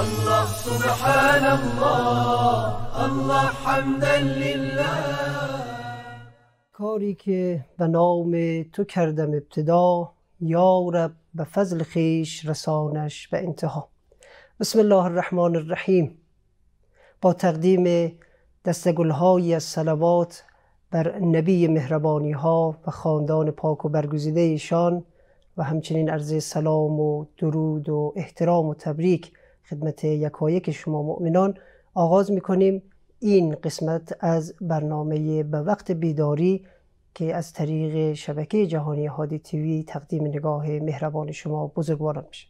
الله سبحان الله الله حمدا لله کاری که به نام تو کردم ابتدا یا رب به فضل خیش رسانش به انتها بسم الله الرحمن الرحیم با تقدیم دستگلهایی از سلوات بر نبی مهربانی ها و خاندان پاک و برگزیده ایشان و همچنین عرض سلام و درود و احترام و تبریک خدمت یکایک شما مؤمنان آغاز میکنیم این قسمت از برنامه به وقت بیداری که از طریق شبکه جهانی هادی تیوی تقدیم نگاه مهربان شما بزرگواران میشه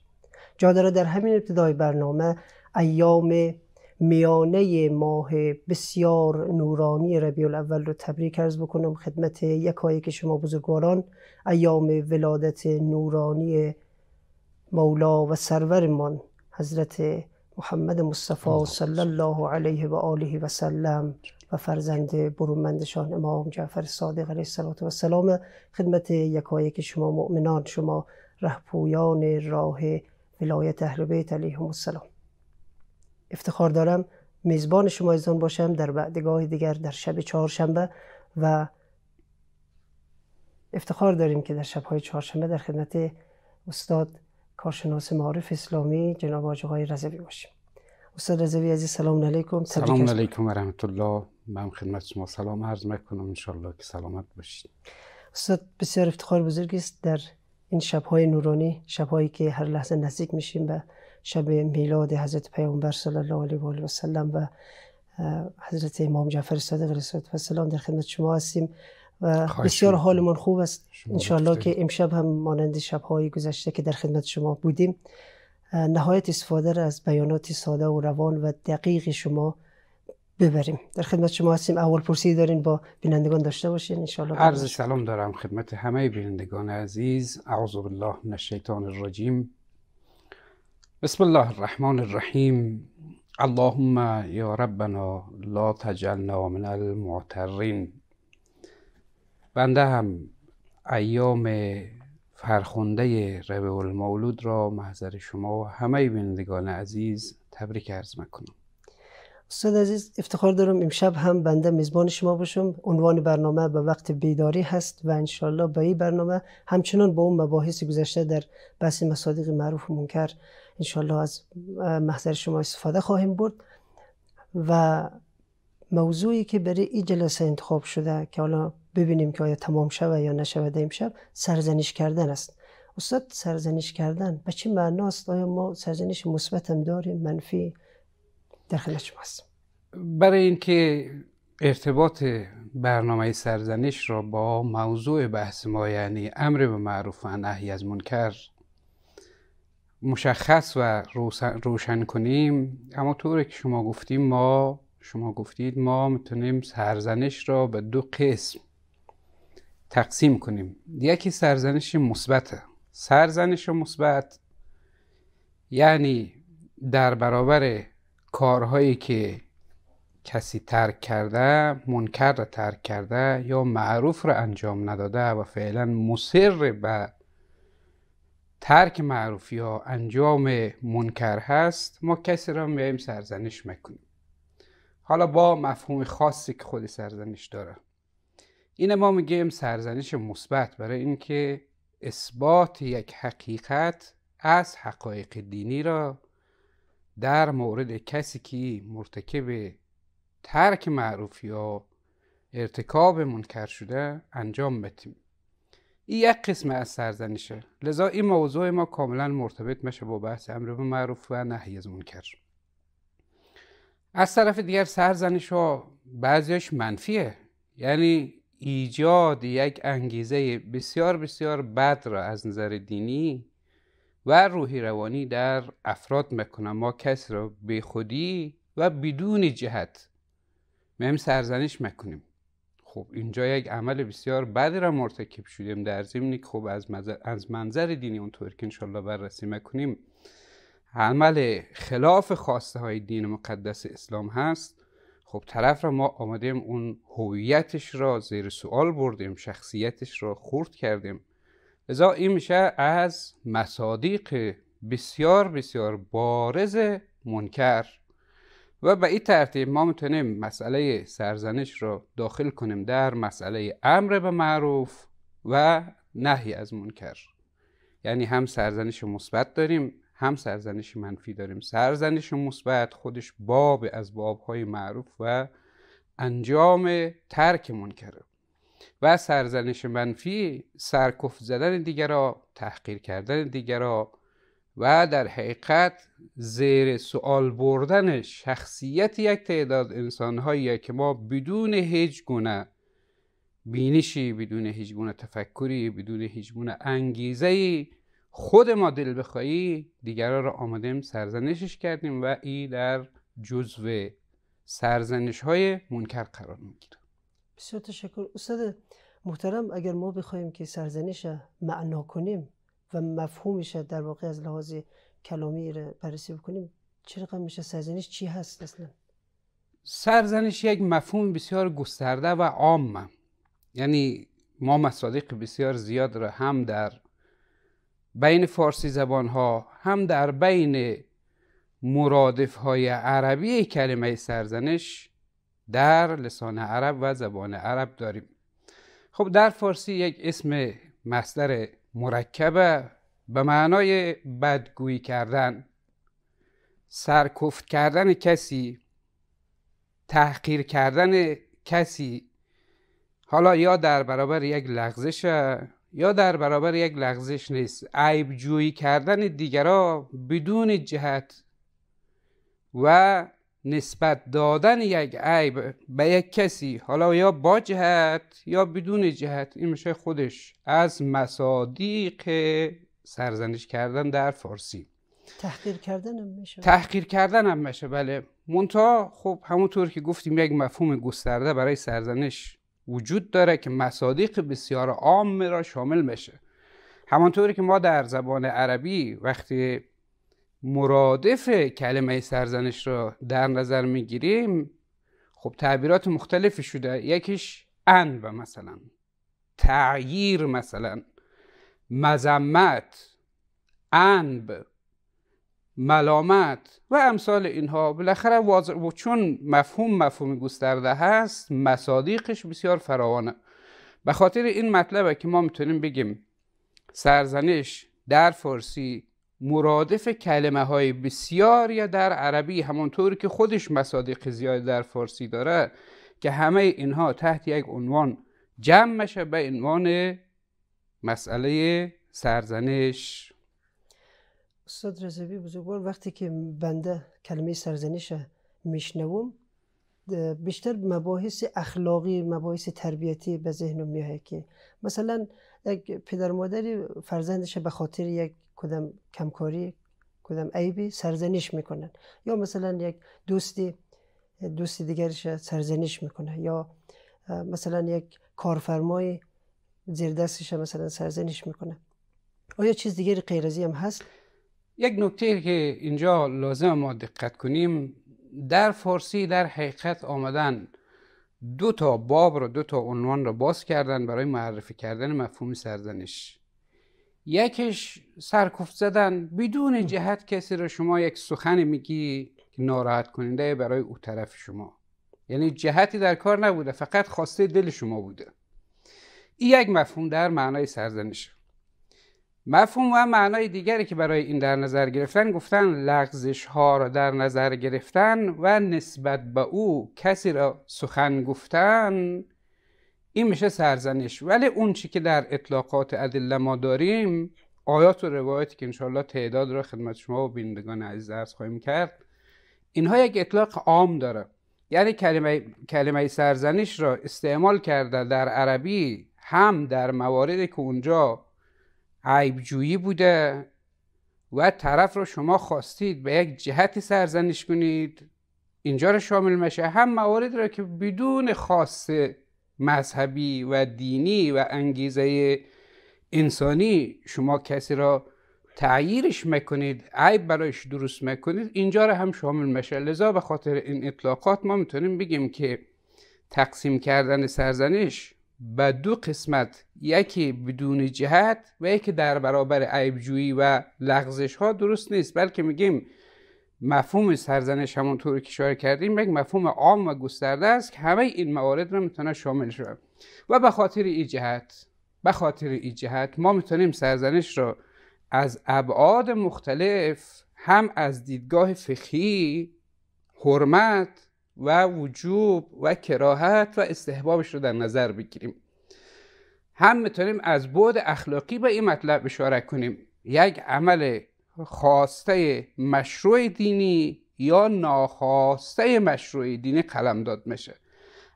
جا در همین ابتدای برنامه ایام میانه ماه بسیار نورانی ربیع الاول رو تبریک ارز بکنم خدمت که شما بزرگواران ایام ولادت نورانی مولا و سرورمان حضرت محمد مصطفی صلی الله علیه و آله و سلم و فرزند برومندشان امام جعفر صادق علیه السلام خدمت یکایک شما مؤمنان شما رهپویان راه ولایت اهل بیت علیهم السلام افتخار دارم میزبان شما ایزان باشم در بعدگاه دیگر در شب چهارشنبه و افتخار داریم که در شبهای چهارشنبه در خدمت استاد کارشناس معارف اسلامی جناب آقای رضوی باشیم استاد رضوی عزیز سلام علیکم سلام علیکم و رحمت الله من خدمت شما سلام عرض میکنم انشاءالله که سلامت باشید استاد بسیار افتخار بزرگی است در این شبهای نورانی شبهایی که هر لحظه نزدیک میشیم به شب میلاد حضرت پیامبر صلی الله علیه و آله و سلم و حضرت امام جعفر صادق علیه السلام در خدمت شما هستیم و بسیار حالمون خوب است انشاءالله که امشب هم مانند شبهای گذشته که در خدمت شما بودیم نهایت استفاده را از بیانات ساده و روان و دقیق شما ببریم در خدمت شما هستیم اول پرسی دارین با بینندگان داشته باشین انشاءالله عرض سلام دارم خدمت همه بینندگان عزیز اعوذ بالله من الشیطان الرجیم بسم الله الرحمن الرحیم اللهم یا ربنا لا تجلنا من المعترین بنده هم ایام فرخنده ربیع المولود را محضر شما و همه بینندگان عزیز تبریک عرض میکنم استاد عزیز افتخار دارم امشب هم بنده میزبان شما باشم عنوان برنامه به وقت بیداری هست و انشالله به این برنامه همچنان با اون مباحث گذشته در بحث مصادیق معروف و منکر انشالله از محضر شما استفاده خواهیم برد و موضوعی که برای این جلسه انتخاب شده که حالا ببینیم که آیا تمام شوه یا نشود امشب سرزنش کردن است استاد سرزنش کردن به چه معناست آیا ما سرزنش مثبت هم داریم منفی داخل شماست برای اینکه ارتباط برنامه سرزنش را با موضوع بحث ما یعنی امر به معروف و نهی از منکر مشخص و روشن کنیم اما طور که شما گفتیم ما شما گفتید ما میتونیم سرزنش را به دو قسم تقسیم کنیم یکی سرزنش مثبته؟ سرزنش مثبت یعنی در برابر کارهایی که کسی ترک کرده منکر را ترک کرده یا معروف را انجام نداده و فعلا مصر به ترک معروف یا انجام منکر هست ما کسی را میایم سرزنش میکنیم حالا با مفهوم خاصی که خود سرزنش داره این ما میگیم سرزنش مثبت برای اینکه اثبات یک حقیقت از حقایق دینی را در مورد کسی که مرتکب ترک معروف یا ارتکاب منکر شده انجام بدیم این یک قسم از سرزنشه لذا این موضوع ما کاملا مرتبط میشه با بحث امر به معروف و نهی از منکر از طرف دیگر سرزنش ها بعضیش منفیه یعنی ایجاد یک انگیزه بسیار بسیار بد را از نظر دینی و روحی روانی در افراد میکنه ما کسی را به خودی و بدون جهت مهم سرزنش میکنیم خب اینجا یک عمل بسیار بدی را مرتکب شدیم در زمینی که خب از, از منظر دینی اونطور که انشالله بررسی میکنیم عمل خلاف خواسته های دین مقدس اسلام هست خب طرف را ما آمدیم اون هویتش را زیر سوال بردیم شخصیتش را خورد کردیم لذا این میشه از مصادیق بسیار بسیار بارز منکر و به این ترتیب ما میتونیم مسئله سرزنش را داخل کنیم در مسئله امر به معروف و نهی از منکر یعنی هم سرزنش مثبت داریم هم سرزنش منفی داریم سرزنش مثبت خودش باب از بابهای معروف و انجام ترک منکره و سرزنش منفی سرکف زدن دیگر را تحقیر کردن دیگر را و در حقیقت زیر سوال بردن شخصیت یک تعداد انسانهایی که ما بدون هیچ گونه بینشی بدون هیچ گونه تفکری بدون هیچ گونه انگیزه خود ما دل بخواهی دیگران را آمدیم سرزنشش کردیم و ای در جزو سرزنش های منکر قرار میگیره بسیار تشکر استاد محترم اگر ما بخوایم که سرزنش معنا کنیم و مفهومش در واقع از لحاظ کلامی را بررسی بکنیم چه رقم میشه سرزنش چی هست اصلا سرزنش یک مفهوم بسیار گسترده و عامه یعنی ما مصادیق بسیار زیاد را هم در بین فارسی زبان ها هم در بین مرادف های عربی کلمه سرزنش در لسان عرب و زبان عرب داریم خب در فارسی یک اسم مصدر مرکبه به معنای بدگویی کردن سرکفت کردن کسی تحقیر کردن کسی حالا یا در برابر یک لغزش یا در برابر یک لغزش نیست عیب جویی کردن دیگرا بدون جهت و نسبت دادن یک عیب به یک کسی حالا یا با جهت یا بدون جهت این میشه خودش از مصادیق سرزنش کردن در فارسی تحقیر کردن هم میشه تحقیر کردن هم میشه بله منتها خب همونطور که گفتیم یک مفهوم گسترده برای سرزنش وجود داره که مصادیق بسیار عام را شامل بشه همانطوری که ما در زبان عربی وقتی مرادف کلمه سرزنش را در نظر میگیریم خب تعبیرات مختلفی شده یکیش و مثلا تعییر مثلا مذمت انب ملامت و امثال اینها بالاخره و چون مفهوم مفهوم گسترده هست مصادیقش بسیار فراوانه به خاطر این مطلب که ما میتونیم بگیم سرزنش در فارسی مرادف کلمه های بسیار یا در عربی همانطور که خودش مصادیق زیاد در فارسی داره که همه اینها تحت یک عنوان جمع میشه به عنوان مسئله سرزنش صد رزوی بزرگوار وقتی که بنده کلمه سرزنش میشنوم بیشتر مباحث اخلاقی مباحث تربیتی به ذهن میاد که مثلا یک پدر مادری فرزندش به خاطر یک کدام کمکاری کدام عیبی سرزنش میکنن یا مثلا یک دوستی دوست دیگرش سرزنش میکنه یا مثلا یک کارفرمای زیر دستش مثلا سرزنش میکنه آیا چیز دیگری غیر هم هست یک نکته که اینجا لازم ما دقت کنیم در فارسی در حقیقت آمدن دو تا باب را دو تا عنوان را باز کردن برای معرفی کردن مفهوم سرزنش یکش سرکفت زدن بدون جهت کسی را شما یک سخن میگی که ناراحت کننده برای او طرف شما یعنی جهتی در کار نبوده فقط خواسته دل شما بوده این یک مفهوم در معنای سرزنش مفهوم و معنای دیگری که برای این در نظر گرفتن گفتن لغزش ها را در نظر گرفتن و نسبت به او کسی را سخن گفتن این میشه سرزنش ولی اون چی که در اطلاقات ادله ما داریم آیات و روایت که انشالله تعداد را خدمت شما و بینندگان عزیز ارز خواهیم کرد اینها یک اطلاق عام داره یعنی کلمه, کلمه سرزنش را استعمال کرده در عربی هم در مواردی که اونجا جویی بوده و طرف رو شما خواستید به یک جهتی سرزنش کنید اینجا رو شامل میشه هم موارد را که بدون خاص مذهبی و دینی و انگیزه انسانی شما کسی را تعییرش میکنید عیب برایش درست میکنید اینجا رو هم شامل میشه لذا به خاطر این اطلاقات ما میتونیم بگیم که تقسیم کردن سرزنش به دو قسمت یکی بدون جهت و یکی در برابر عیبجویی و لغزش ها درست نیست بلکه میگیم مفهوم سرزنش همونطور که اشاره کردیم یک مفهوم عام و گسترده است که همه این موارد رو میتونه شامل شود و به خاطر این جهت به خاطر این جهت ما میتونیم سرزنش را از ابعاد مختلف هم از دیدگاه فقهی حرمت و وجوب و کراهت و استحبابش رو در نظر بگیریم هم میتونیم از بعد اخلاقی به این مطلب اشاره کنیم یک عمل خواسته مشروع دینی یا ناخواسته مشروع دینی داد میشه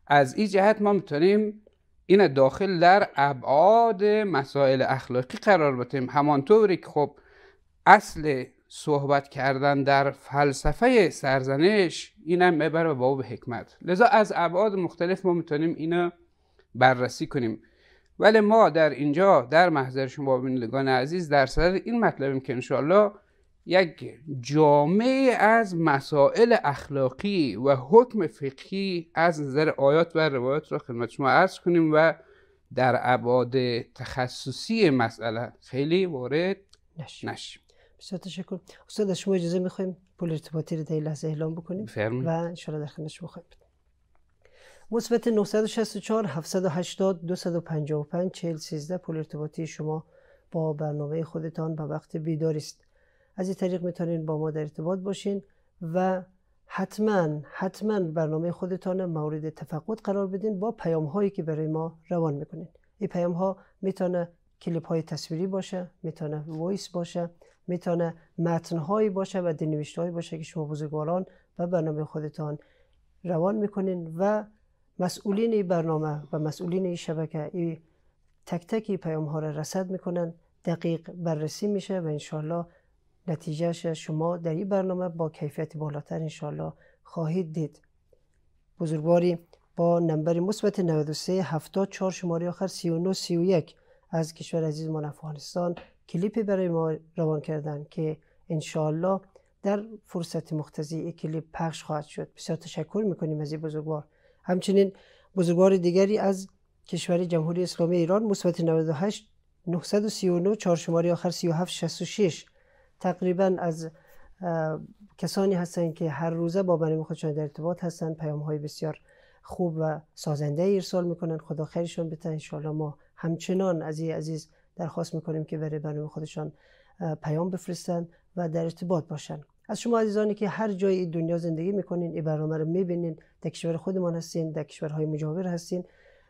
از این جهت ما میتونیم این داخل در ابعاد مسائل اخلاقی قرار بدیم همانطوری که خب اصل صحبت کردن در فلسفه سرزنش اینم میبره به باب حکمت لذا از ابعاد مختلف ما میتونیم اینو بررسی کنیم ولی ما در اینجا در محضر شما بینندگان عزیز در صدد این مطلبیم که انشاءالله یک جامعه از مسائل اخلاقی و حکم فقهی از نظر آیات و روایات را خدمت شما عرض کنیم و در ابعاد تخصصی مسئله خیلی وارد نشیم بسیار تشکر استاد از شما اجازه میخوایم پول ارتباطی رو در لحظه اعلام بکنیم و انشاءالله در خدمت شما خواهیم بود 964 780 255 413 پول ارتباطی شما با برنامه خودتان به وقت بیدار است از این طریق میتونین با ما در ارتباط باشین و حتما حتما برنامه خودتان مورد تفقد قرار بدین با پیام هایی که برای ما روان میکنین این پیام ها میتونه کلیپ های تصویری باشه میتونه وایس باشه میتونه متنهایی باشه و هایی باشه که شما بزرگواران و برنامه خودتان روان میکنین و مسئولین این برنامه و مسئولین این شبکه این تک تکی پیام ها را رسد میکنن دقیق بررسی میشه و انشالله نتیجه شما در این برنامه با کیفیت بالاتر انشالله خواهید دید بزرگواری با نمبر مثبت 93 74 شماره آخر 39 31 از کشور عزیزمان افغانستان کلیپی برای ما روان کردن که انشاءالله در فرصت مختزی این کلیپ پخش خواهد شد بسیار تشکر میکنیم از این بزرگوار همچنین بزرگوار دیگری از کشور جمهوری اسلامی ایران مثبت 98 939 4 شماره آخر 37 66 تقریبا از کسانی هستند که هر روزه با برنامه خودشان در ارتباط هستند پیام های بسیار خوب و سازنده ارسال میکنن خدا خیرشون بده انشاءالله ما همچنان از این عزیز درخواست میکنیم که برای برنامه خودشان پیام بفرستن و در ارتباط باشن از شما عزیزانی که هر جای دنیا زندگی میکنین این برنامه رو میبینین در کشور خودمان هستین در کشورهای مجاور هستین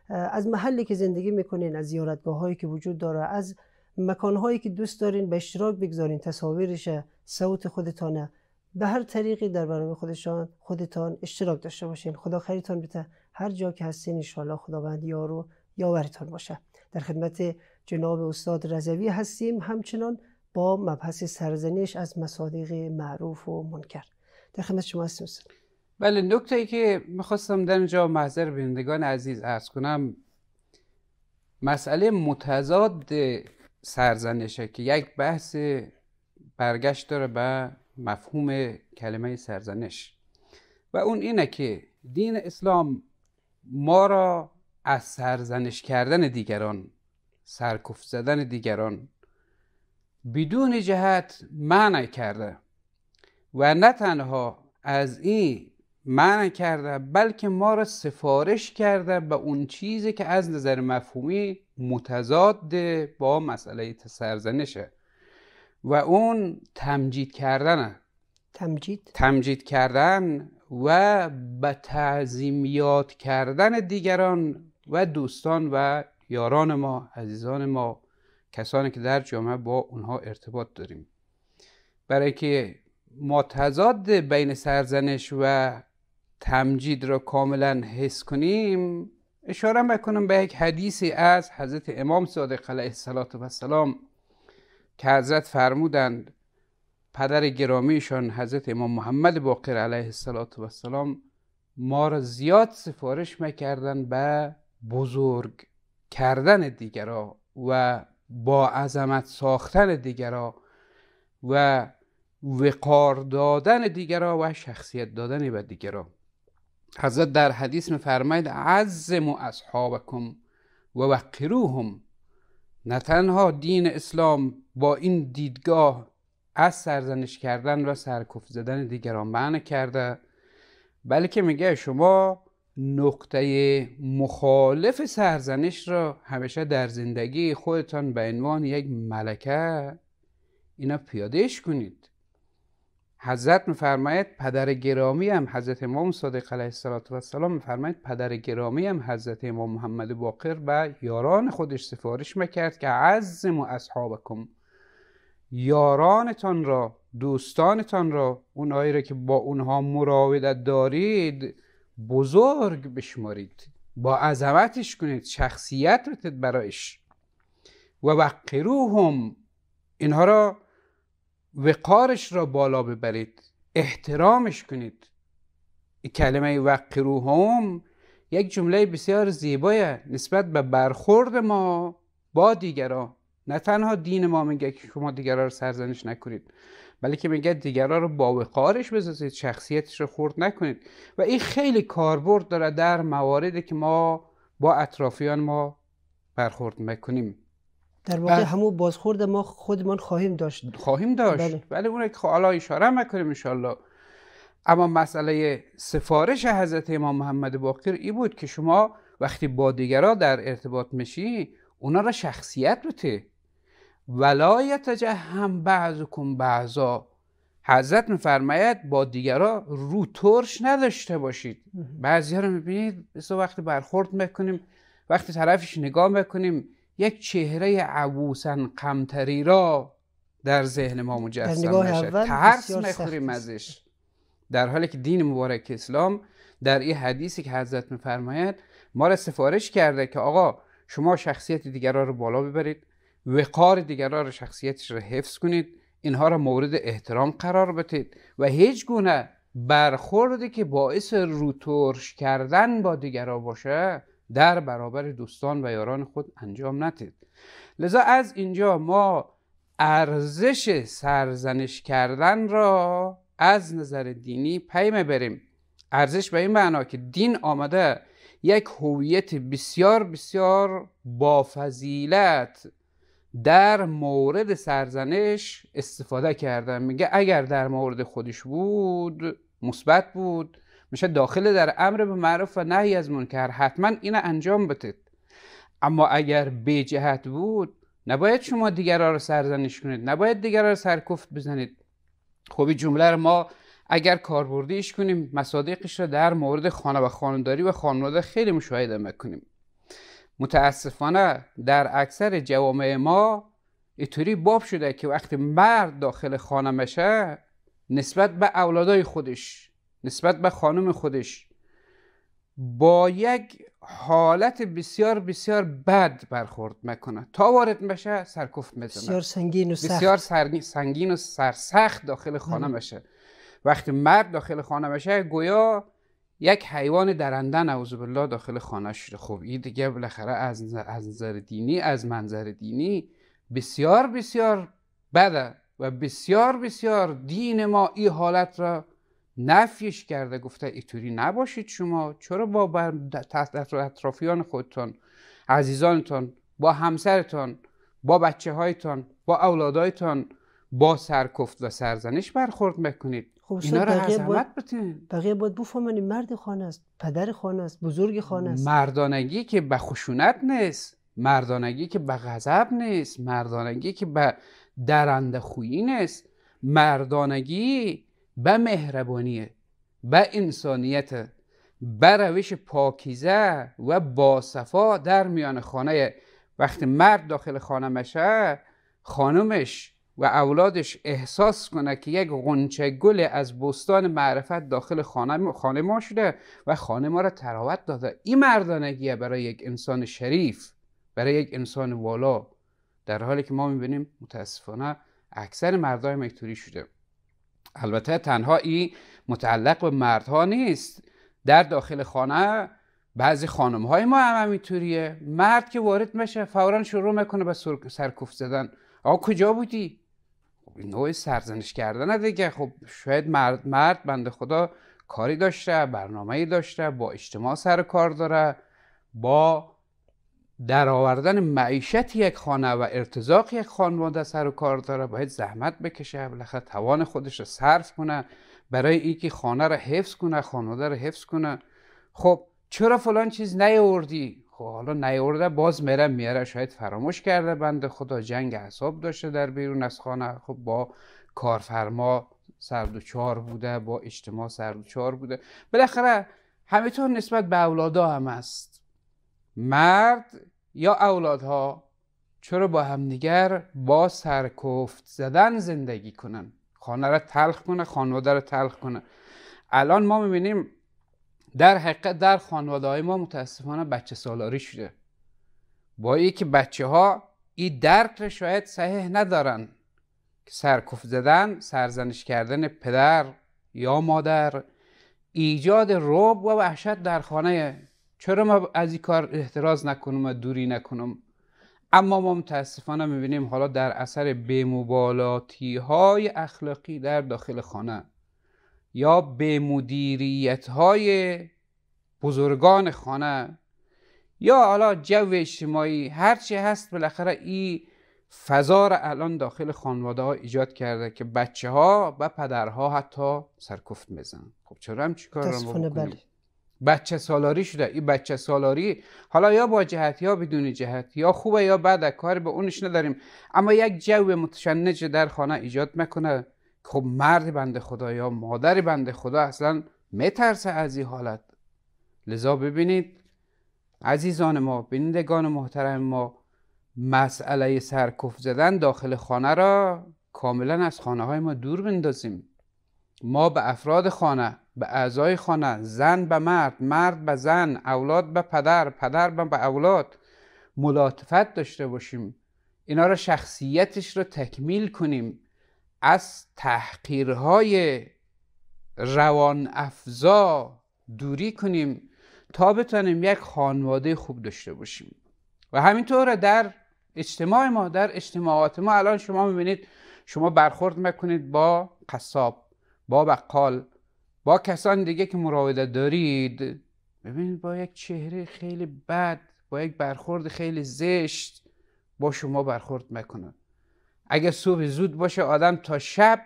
از محلی که زندگی میکنین از زیارتگاه هایی که وجود داره از مکان هایی که دوست دارین به اشتراک بگذارین تصاویرش صوت خودتانه به هر طریقی در برنامه خودشان خودتان اشتراک داشته باشین خدا خیرتان بده هر جا که هستین ان خداوند یارو یاورتان باشه در خدمت جناب استاد رزوی هستیم همچنان با مبحث سرزنش از مصادیق معروف و منکر در خدمت شما هستیم بله نکته ای که میخواستم در اینجا محضر بینندگان عزیز ارز کنم مسئله متضاد سرزنشه که یک بحث برگشت داره به مفهوم کلمه سرزنش و اون اینه که دین اسلام ما را از سرزنش کردن دیگران سرکوف زدن دیگران بدون جهت منع کرده و نه تنها از این منع کرده بلکه ما را سفارش کرده به اون چیزی که از نظر مفهومی متضاد با مسئله سرزنشه و اون تمجید کردن تمجید تمجید کردن و به تعظیمیات کردن دیگران و دوستان و یاران ما عزیزان ما کسانی که در جامعه با اونها ارتباط داریم برای که ما تضاد بین سرزنش و تمجید را کاملا حس کنیم اشاره میکنم به یک حدیثی از حضرت امام صادق علیه السلام که حضرت فرمودند پدر گرامیشان حضرت امام محمد باقر علیه السلام ما را زیاد سفارش میکردن به بزرگ کردن دیگرا و با عظمت ساختن دیگرا و وقار دادن دیگرا و شخصیت دادن به دیگرا حضرت در حدیث میفرماید عزم اصحابکم و وقروهم نه تنها دین اسلام با این دیدگاه از سرزنش کردن و سرکف زدن دیگران معنی کرده بلکه میگه شما نقطه مخالف سرزنش را همیشه در زندگی خودتان به عنوان یک ملکه اینا پیادهش کنید حضرت میفرماید پدر گرامی هم حضرت امام صادق علیه السلام میفرماید پدر گرامی هم حضرت امام محمد باقر به یاران خودش سفارش میکرد که عزم و اصحابکم یارانتان را دوستانتان را اونایی را که با اونها مراودت دارید بزرگ بشمارید با عظمتش کنید شخصیت رو برایش و وقروهم اینها را وقارش را بالا ببرید احترامش کنید این کلمه وقروهم یک جمله بسیار زیبایه نسبت به برخورد ما با دیگران نه تنها دین ما میگه که شما دیگران را سرزنش نکنید بلکه میگه دیگران رو با وقارش بسازید شخصیتش رو خورد نکنید و این خیلی کاربرد داره در مواردی که ما با اطرافیان ما برخورد میکنیم در واقع همون بازخورد ما خودمان خواهیم داشت خواهیم داشت بله. ولی اون که حالا اشاره میکنیم انشالله اما مسئله سفارش حضرت امام محمد باقر ای بود که شما وقتی با دیگرا در ارتباط میشی اونا را شخصیت بته ولایت هم بعض کن بعضا حضرت میفرماید با دیگرا رو ترش نداشته باشید بعضی ها رو میبینید بینید وقتی برخورد میکنیم وقتی طرفش نگاه میکنیم یک چهره عبوسا قمتری را در ذهن ما مجسم میشه ترس میخوریم ازش در حالی که دین مبارک اسلام در این حدیثی که حضرت میفرماید ما را سفارش کرده که آقا شما شخصیت دیگرا رو بالا ببرید وقار دیگران را شخصیتش را حفظ کنید اینها را مورد احترام قرار بدید و هیچ گونه برخوردی که باعث روتورش کردن با دیگران باشه در برابر دوستان و یاران خود انجام ندید لذا از اینجا ما ارزش سرزنش کردن را از نظر دینی پیمه بریم ارزش به این معنا که دین آمده یک هویت بسیار بسیار با فضیلت در مورد سرزنش استفاده کردن میگه اگر در مورد خودش بود مثبت بود میشه داخل در امر به معروف و نهی از منکر حتما اینا انجام بتید اما اگر به جهت بود نباید شما دیگران رو سرزنش کنید نباید دیگران رو سرکفت بزنید خب جمله رو ما اگر کاربردیش کنیم مصادیقش را در مورد خانه و خانداری و خانواده خیلی مشاهده میکنیم متاسفانه در اکثر جوامع ما اینطوری باب شده که وقتی مرد داخل خانه میشه نسبت به اولادای خودش نسبت به خانم خودش با یک حالت بسیار بسیار بد برخورد میکنه تا وارد میشه سرکفت میزنه بسیار سنگین و سخت بسیار سنگین و سرسخت داخل خانه میشه وقتی مرد داخل خانه میشه گویا یک حیوان درنده نعوذ بالله داخل خانه شده خب این دیگه بالاخره از نظر دینی از منظر دینی بسیار بسیار بده و بسیار بسیار دین ما این حالت را نفیش کرده گفته اینطوری نباشید شما چرا با اطرافیان خودتان عزیزانتان با همسرتان با بچه هایتان با اولادایتان با سرکفت و سرزنش برخورد میکنید خب اینا بقیه باید بفهمن مرد خانه است پدر خانه است بزرگ خانه است مردانگی که به خشونت نیست مردانگی که به غضب نیست مردانگی که به درنده خویی نیست مردانگی به مهربانی به انسانیت به روش پاکیزه و باصفا در میان خانه وقتی مرد داخل خانه میشه خانمش و اولادش احساس کنه که یک غنچه گل از بستان معرفت داخل خانه, ما شده و خانه ما را تراوت داده این مردانگیه برای یک انسان شریف برای یک انسان والا در حالی که ما میبینیم متاسفانه اکثر مردای مکتوری شده البته تنها این متعلق به مردها نیست در داخل خانه بعضی خانم های ما هم همینطوریه مرد که وارد میشه فورا شروع میکنه به سرکوف زدن آقا کجا بودی خب نوع سرزنش کردن دیگه خب شاید مرد مرد بنده خدا کاری داشته برنامه ای داشته با اجتماع سر کار داره با در آوردن معیشت یک خانه و ارتزاق یک خانواده سر و کار داره باید زحمت بکشه بالاخره توان خودش رو صرف کنه برای اینکه خانه رو حفظ کنه خانواده رو حفظ کنه خب چرا فلان چیز نیاوردی خب حالا نیورده باز میره میره شاید فراموش کرده بند خدا جنگ حساب داشته در بیرون از خانه خب با کارفرما سردوچار بوده با اجتماع سردوچار بوده بالاخره تو نسبت به اولادا هم است مرد یا اولادها چرا با همدیگر با سرکفت زدن زندگی کنن خانه را تلخ کنه خانواده را تلخ کنه الان ما میبینیم در حقیقت در خانواده های ما متاسفانه بچه سالاری شده با که بچه ها این درک را شاید صحیح ندارن که سرکف زدن سرزنش کردن پدر یا مادر ایجاد روب و وحشت در خانه چرا ما از این کار احتراز نکنم و دوری نکنم اما ما متاسفانه میبینیم حالا در اثر بمبالاتی های اخلاقی در داخل خانه یا به مدیریت های بزرگان خانه یا حالا جو اجتماعی هرچی هست بالاخره این فضا را الان داخل خانواده ها ایجاد کرده که بچه ها و پدرها حتی سرکفت میزن خب چرا هم چی کار بله. بچه سالاری شده این بچه سالاری حالا یا با جهت یا بدون جهت یا خوبه یا بده کار به اونش نداریم اما یک جو متشنج در خانه ایجاد میکنه خب مرد بنده خدا یا مادر بنده خدا اصلا میترسه از این حالت لذا ببینید عزیزان ما بینندگان محترم ما مسئله سرکف زدن داخل خانه را کاملا از خانه های ما دور بندازیم ما به افراد خانه به اعضای خانه زن به مرد مرد به زن اولاد به پدر پدر به اولاد ملاطفت داشته باشیم اینا را شخصیتش را تکمیل کنیم از تحقیرهای روان افزا دوری کنیم تا بتونیم یک خانواده خوب داشته باشیم و همینطور در اجتماع ما در اجتماعات ما الان شما میبینید شما برخورد میکنید با قصاب با بقال با کسان دیگه که مراوده دارید ببینید با یک چهره خیلی بد با یک برخورد خیلی زشت با شما برخورد میکنند اگه صبح زود باشه آدم تا شب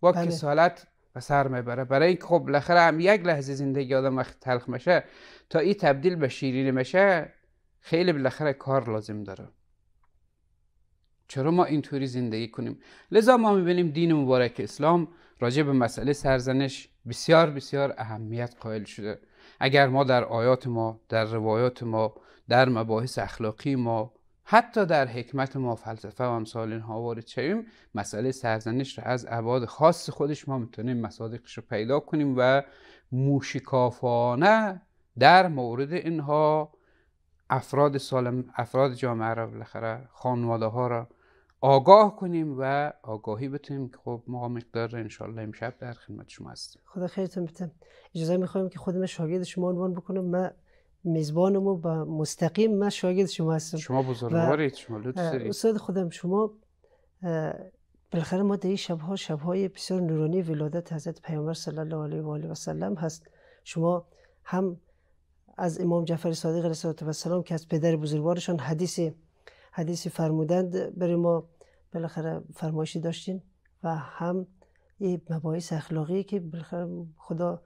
با بله. کسالت به سر میبره برای اینکه خب بالاخره هم یک لحظه زندگی آدم وقت تلخ میشه تا این تبدیل به شیرین میشه خیلی بالاخره کار لازم داره چرا ما اینطوری زندگی کنیم لذا ما میبینیم دین مبارک اسلام راجع به مسئله سرزنش بسیار بسیار اهمیت قائل شده اگر ما در آیات ما در روایات ما در مباحث اخلاقی ما حتی در حکمت ما فلسفه و امثال اینها وارد شویم مسئله سرزنش را از عباد خاص خودش ما میتونیم مسادقش رو پیدا کنیم و موشکافانه در مورد اینها افراد سالم افراد جامعه را بالاخره خانواده ها را آگاه کنیم و آگاهی بتونیم که خب ما مقدار انشالله امشب در خدمت شما هستیم خدا خیرتون بده اجازه میخوایم که خودم شاگرد شما عنوان بکنم من میزبان ما با مستقیم من شاگرد شما هستم شما بزرگوارید شما لطف استاد خودم شما بالاخره ما در این شبها شبهای بسیار نورانی ولادت حضرت پیامبر صلی الله علیه و آله و سلم هست شما هم از امام جعفر صادق علیه السلام که از پدر بزرگوارشان حدیث حدیث فرمودند برای ما بالاخره فرمایشی داشتین و هم این مباحث اخلاقی که بالاخره خدا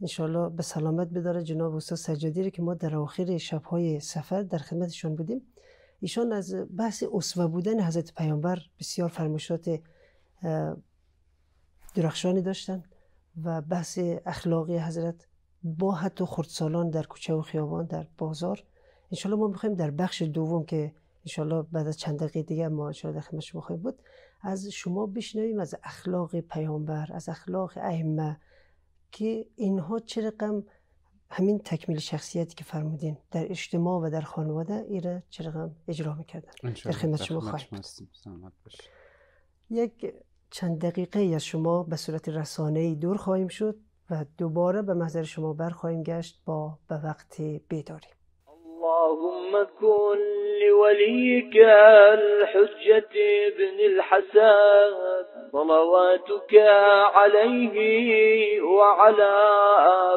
انشالله به سلامت بداره جناب استاد سجادی رو که ما در آخر شبهای سفر در خدمتشان بودیم ایشان از بحث اسوه بودن حضرت پیامبر بسیار فرموشات درخشانی داشتن و بحث اخلاقی حضرت با حتی خردسالان در کوچه و خیابان در بازار انشالله ما میخوایم در بخش دوم که انشالله بعد از چند دقیقه دیگه ما انشالله در خدمت شما بود از شما بشنویم از اخلاق پیامبر از اخلاق ائمه که اینها چه رقم همین تکمیل شخصیتی که فرمودین در اجتماع و در خانواده ایره چه رقم اجرا میکردن در خدمت شما خواهیم یک چند دقیقه از شما به صورت رسانه دور خواهیم شد و دوباره به محضر شما برخواهیم گشت با به وقت بیداری اللهم كن لوليك الحجة ابن الحسن صلواتك عليه وعلى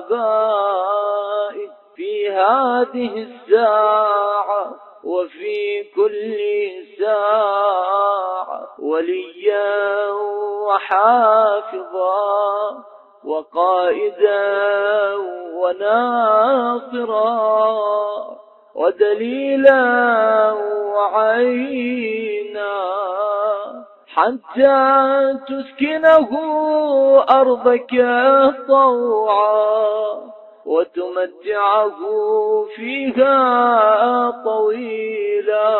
آبائه في هذه الساعة وفي كل ساعة وليا وحافظا وقائدا وناصرا ودليلا وعينا حتى تسكنه أرضك طوعا وتمتعه فيها طويلا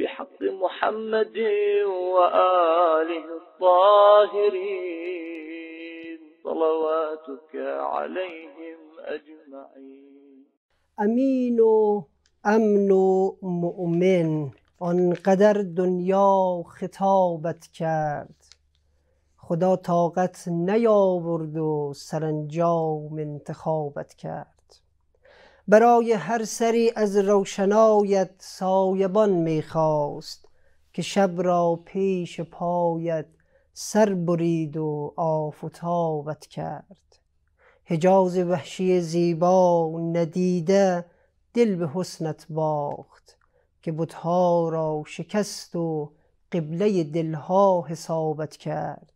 بحق محمد وآله الطاهرين صلواتك عليهم أجمعين أمين أمن مؤمن آنقدر دنیا خطابت کرد خدا طاقت نیاورد و سرانجام انتخابت کرد برای هر سری از روشنایت سایبان میخواست که شب را پیش پایت سر برید و آفتابت کرد حجاز وحشی زیبا ندیده دل به حسنت باخت که بتها را شکست و قبله دلها حسابت کرد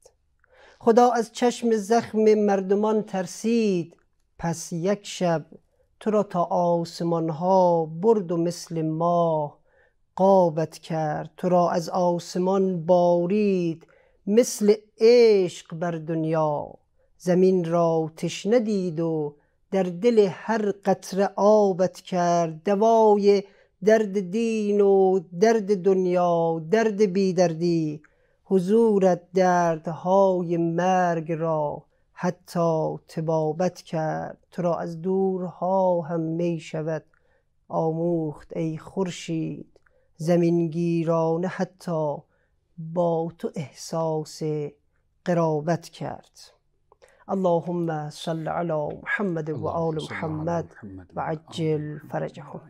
خدا از چشم زخم مردمان ترسید پس یک شب تو را تا آسمان ها برد و مثل ماه قابت کرد تو را از آسمان بارید مثل عشق بر دنیا زمین را تشنه دید و در دل هر قطره آبت کرد دوای درد دین و درد دنیا درد بیدردی حضورت دردهای مرگ را حتی تبابت کرد تو را از دورها هم می شود آموخت ای خورشید زمینگیرانه حتی با تو احساس قرابت کرد اللهم صل على محمد و آل محمد و عجل فرجهم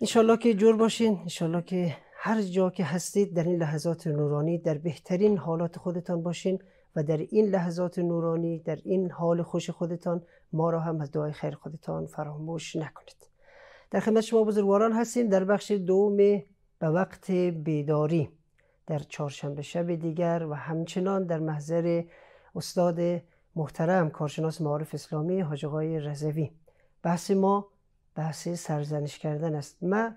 انشالله که جور باشین انشالله که هر جا که هستید در این لحظات نورانی در بهترین حالات خودتان باشین و در این لحظات نورانی در این حال خوش خودتان ما را هم از دعای خیر خودتان فراموش نکنید در خدمت شما بزرگواران هستیم در بخش دوم به وقت بیداری در چهارشنبه شب دیگر و همچنان در محضر استاد محترم کارشناس معارف اسلامی حاج آقای رضوی بحث ما بحث سرزنش کردن است من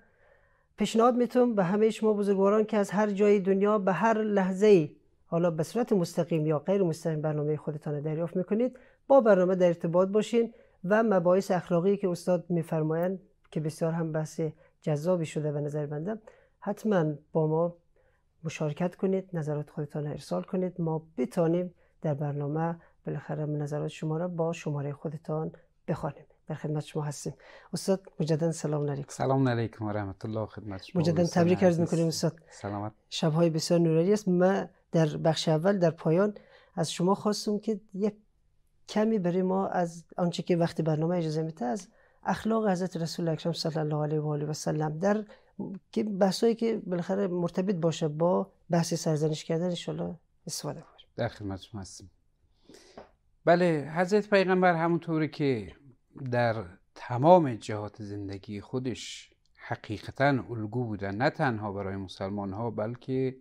پیشنهاد میتونم به همه شما بزرگواران که از هر جای دنیا به هر لحظه ای حالا به صورت مستقیم یا غیر مستقیم برنامه خودتان دریافت میکنید با برنامه در ارتباط باشین و مباحث اخلاقی که استاد میفرمایند که بسیار هم بحث جذابی شده به نظر بنده حتما با ما مشارکت کنید نظرات خودتان ارسال کنید ما بتانیم در برنامه بالاخره نظرات شما را با شماره خودتان بخوانیم در خدمت شما هستیم استاد مجددا سلام علیکم سلام علیکم و رحمت الله خدمت شما مجددا تبریک عرض میکنیم استاد سلامت شبهای بسیار نوری است من در بخش اول در پایان از شما خواستم که یک کمی برای ما از آنچه که وقت برنامه اجازه میده از اخلاق حضرت رسول اکرم صلی الله علیه و آله و سلم در که بحثایی که بالاخره مرتبط باشه با بحث سرزنش کردن ان استفاده در خدمت شما هستیم بله حضرت پیغمبر همونطوری که در تمام جهات زندگی خودش حقیقتا الگو بودن نه تنها برای مسلمان ها بلکه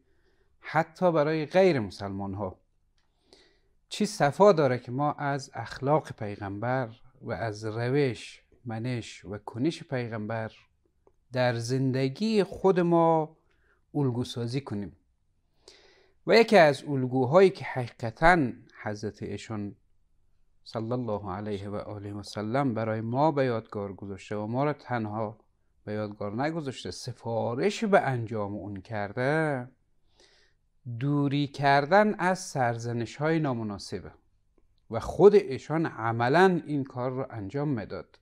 حتی برای غیر مسلمان ها چی صفا داره که ما از اخلاق پیغمبر و از روش منش و کنش پیغمبر در زندگی خود ما الگو سازی کنیم و یکی از الگوهایی که حقیقتا حضرت ایشون صلی الله علیه و آله و سلم برای ما به یادگار گذاشته و ما را تنها به یادگار نگذاشته سفارش به انجام اون کرده دوری کردن از سرزنش های نامناسبه و خود ایشان عملا این کار را انجام میداد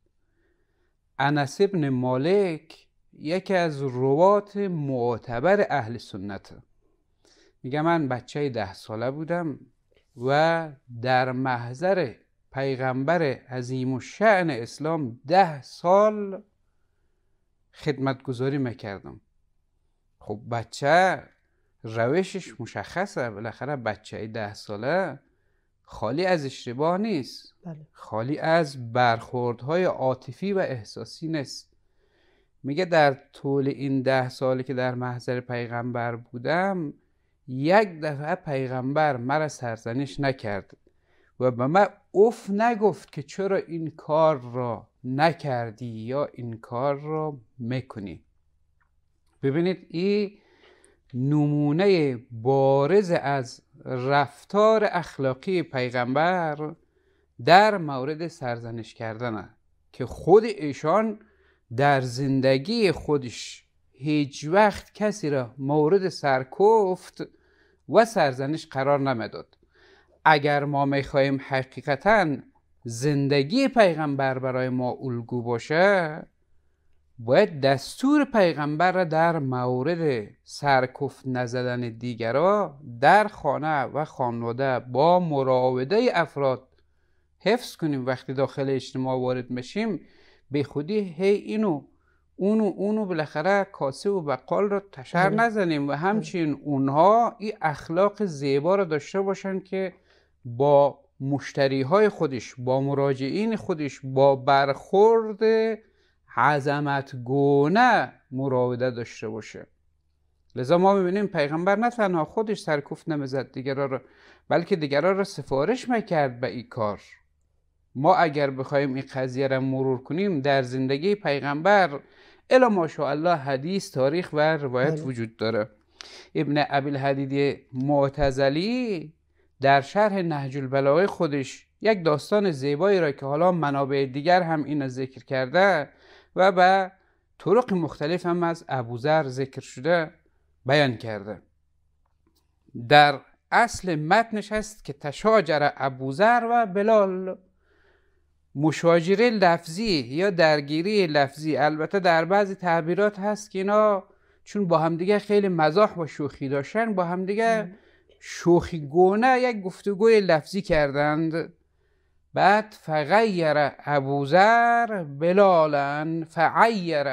انس ابن مالک یکی از روات معتبر اهل سنته میگه من بچه ده ساله بودم و در محضر پیغمبر عظیم و شعن اسلام ده سال خدمتگذاری میکردم خب بچه روشش مشخصه بالاخره بچه ده ساله خالی از اشتباه نیست بله. خالی از برخوردهای عاطفی و احساسی نیست میگه در طول این ده سالی که در محضر پیغمبر بودم یک دفعه پیغمبر مرا سرزنش نکرد و به من اوف نگفت که چرا این کار را نکردی یا این کار را میکنی ببینید این نمونه بارز از رفتار اخلاقی پیغمبر در مورد سرزنش کردن که خود ایشان در زندگی خودش هیچ وقت کسی را مورد سرکفت و سرزنش قرار نمیداد اگر ما میخواهیم حقیقتا زندگی پیغمبر برای ما الگو باشه باید دستور پیغمبر را در مورد سرکف نزدن دیگرا در خانه و خانواده با مراوده افراد حفظ کنیم وقتی داخل اجتماع وارد میشیم به خودی هی اینو اونو اونو بالاخره کاسه و بقال رو تشر آره. نزنیم و آره. همچین اونها این اخلاق زیبا رو داشته باشن که با مشتری های خودش با مراجعین خودش با برخورد عظمت گونه مراوده داشته باشه لذا ما میبینیم پیغمبر نه تنها خودش سرکوف نمیزد دیگرا را بلکه دیگران را سفارش میکرد به این کار ما اگر بخوایم این قضیه را مرور کنیم در زندگی پیغمبر الا ماشاءالله حدیث تاریخ و روایت بله. وجود داره ابن ابی حدید معتزلی در شرح نهج البلاغه خودش یک داستان زیبایی را که حالا منابع دیگر هم این ذکر کرده و به طرق مختلف هم از ابوذر ذکر شده بیان کرده در اصل متنش هست که تشاجر ابوذر و بلال مشاجره لفظی یا درگیری لفظی البته در بعضی تعبیرات هست که اینا چون با همدیگه خیلی مزاح و شوخی داشتن با همدیگه شوخی گونه یک گفتگوی لفظی کردند بعد فغیر ابوذر بلالن فعیر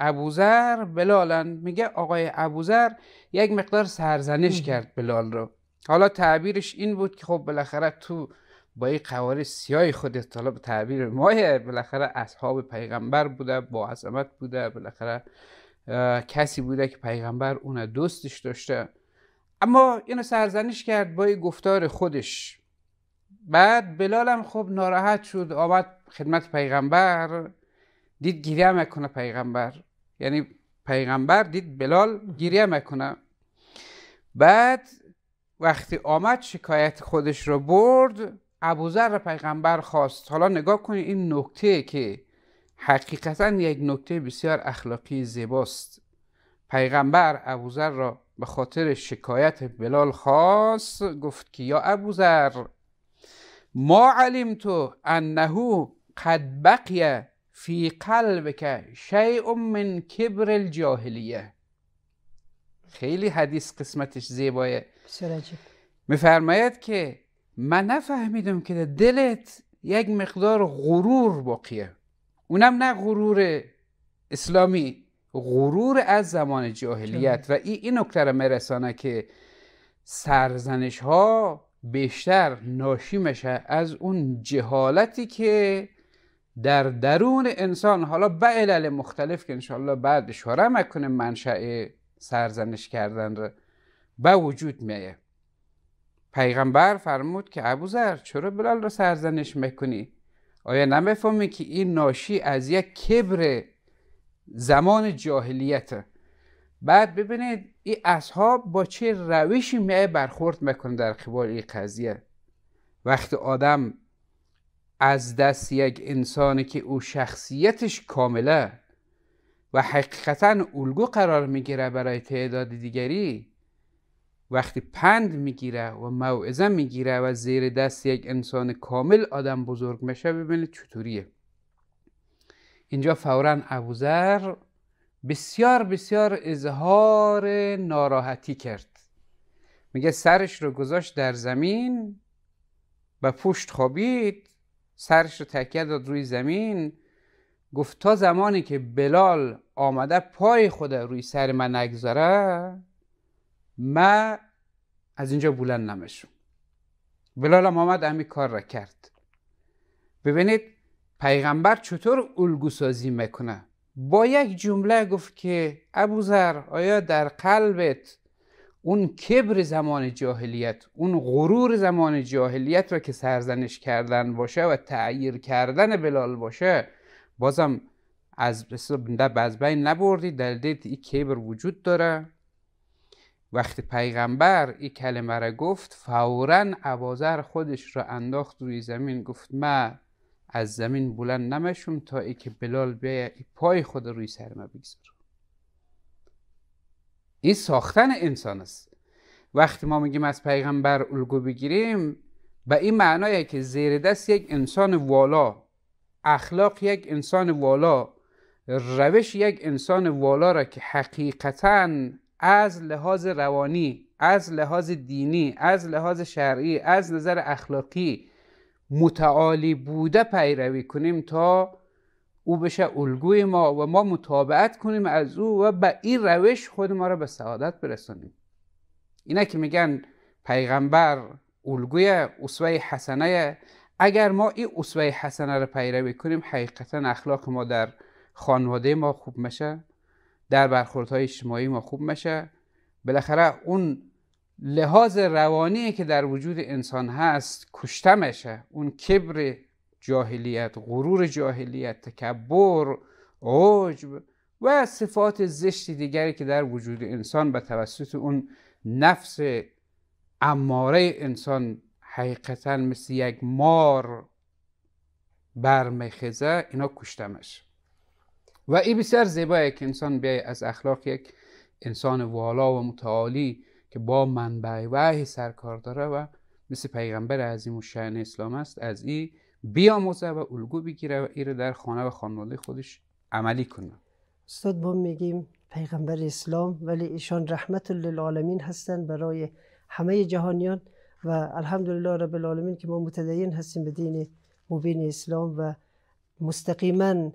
ابوذر بلالن میگه آقای ابوذر یک مقدار سرزنش کرد بلال رو حالا تعبیرش این بود که خب بالاخره تو با این قواره سیای خود طلب تعبیر مایه بالاخره اصحاب پیغمبر بوده با عظمت بوده بالاخره کسی بوده که پیغمبر اون دوستش داشته اما اینو سرزنش کرد با این گفتار خودش بعد بلال هم خب ناراحت شد آمد خدمت پیغمبر دید گریه میکنه پیغمبر یعنی پیغمبر دید بلال گریه میکنه بعد وقتی آمد شکایت خودش رو برد ابوذر پیغمبر خواست حالا نگاه کنید این نکته که حقیقتا یک نکته بسیار اخلاقی زیباست پیغمبر ابوذر را به خاطر شکایت بلال خواست گفت که یا ابوذر ما تو انه قد بقی فی که شیء من کبر الجاهلیه خیلی حدیث قسمتش زیبایه میفرماید که من نفهمیدم که دلت یک مقدار غرور باقیه اونم نه غرور اسلامی غرور از زمان جاهلیت و این نکته را میرسانه که سرزنش ها بیشتر ناشی میشه از اون جهالتی که در درون انسان حالا به علل مختلف که انشالله بعد اشاره مکنه منشأ سرزنش کردن رو به وجود میه پیغمبر فرمود که ابوذر چرا بلال را سرزنش میکنی آیا نمیفهمی که این ناشی از یک کبر زمان جاهلیته بعد ببینید این اصحاب با چه روشی میای برخورد میکنه در قبال این قضیه وقتی آدم از دست یک انسانی که او شخصیتش کامله و حقیقتا الگو قرار میگیره برای تعداد دیگری وقتی پند میگیره و موعظه میگیره و زیر دست یک انسان کامل آدم بزرگ میشه ببینید چطوریه اینجا فورا ابوذر بسیار بسیار اظهار ناراحتی کرد میگه سرش رو گذاشت در زمین و پشت خوابید سرش رو تکیه داد روی زمین گفت تا زمانی که بلال آمده پای خود روی سر من نگذاره ما از اینجا بلند نمیشم بلال آمد همین کار را کرد ببینید پیغمبر چطور الگو سازی میکنه با یک جمله گفت که ابوذر آیا در قلبت اون کبر زمان جاهلیت اون غرور زمان جاهلیت را که سرزنش کردن باشه و تعییر کردن بلال باشه بازم از بنده بین نبردی در این کبر وجود داره وقتی پیغمبر این کلمه را گفت فورا ابازر خودش را انداخت روی زمین گفت من از زمین بلند نمشم تا ای که بلال بیای ای پای خود روی سر ما بگذار این ساختن انسان است وقتی ما میگیم از پیغمبر الگو بگیریم به این معنایه که زیر دست یک انسان والا اخلاق یک انسان والا روش یک انسان والا را که حقیقتا از لحاظ روانی از لحاظ دینی از لحاظ شرعی از نظر اخلاقی متعالی بوده پیروی کنیم تا او بشه الگوی ما و ما مطابقت کنیم از او و به این روش خود ما را به سعادت برسانیم اینا که میگن پیغمبر الگوی اسوه حسنه اگر ما این اسوه حسنه را پیروی کنیم حقیقتا اخلاق ما در خانواده ما خوب میشه در برخوردهای اجتماعی ما خوب میشه بالاخره اون لحاظ روانی که در وجود انسان هست کشته میشه اون کبر جاهلیت غرور جاهلیت تکبر عجب و صفات زشتی دیگری که در وجود انسان به توسط اون نفس اماره انسان حقیقتا مثل یک مار برمیخزه اینا کشته میشه و این بسیار زیبایی که انسان بیای از اخلاق یک انسان والا و متعالی که با منبع وحی سرکار داره و مثل پیغمبر عظیم و شعن اسلام است از این بیاموزه و الگو بگیره و ای رو در خانه و خانواده خودش عملی کنه استاد ما میگیم پیغمبر اسلام ولی ایشان رحمت للعالمین هستند برای همه جهانیان و الحمدلله رب العالمین که ما متدین هستیم به دین مبین اسلام و مستقیما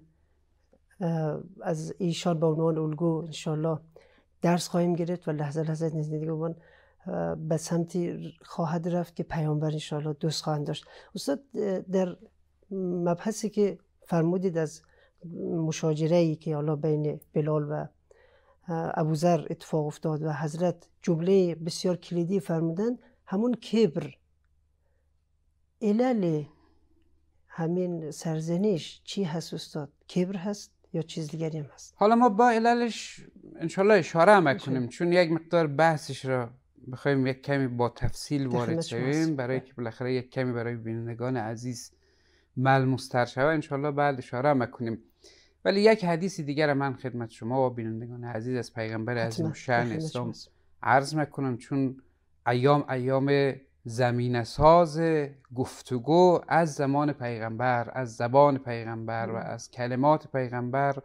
از ایشان به عنوان الگو انشالله درس خواهیم گرفت و لحظه لحظه زندگی من به سمتی خواهد رفت که پیامبر انشالله دوست خواهند داشت استاد در مبحثی که فرمودید از مشاجره ای که حالا بین بلال و ابوذر اتفاق افتاد و حضرت جمله بسیار کلیدی فرمودن همون کبر علل همین سرزنش چی هست استاد کبر هست یا چیز دیگری هم هست حالا ما با عللش انشالله اشاره هم کنیم چون یک مقدار بحثش را بخوایم یک کمی با تفصیل وارد شویم برای بله. که بالاخره یک کمی برای بینندگان عزیز ملموستر شوه انشالله بعد اشاره هم کنیم ولی یک حدیث دیگر من خدمت شما و بینندگان عزیز از پیغمبر از شان اسلام عرض میکنم چون ایام ایام زمین ساز گفتگو از زمان پیغمبر از زبان پیغمبر و از کلمات پیغمبر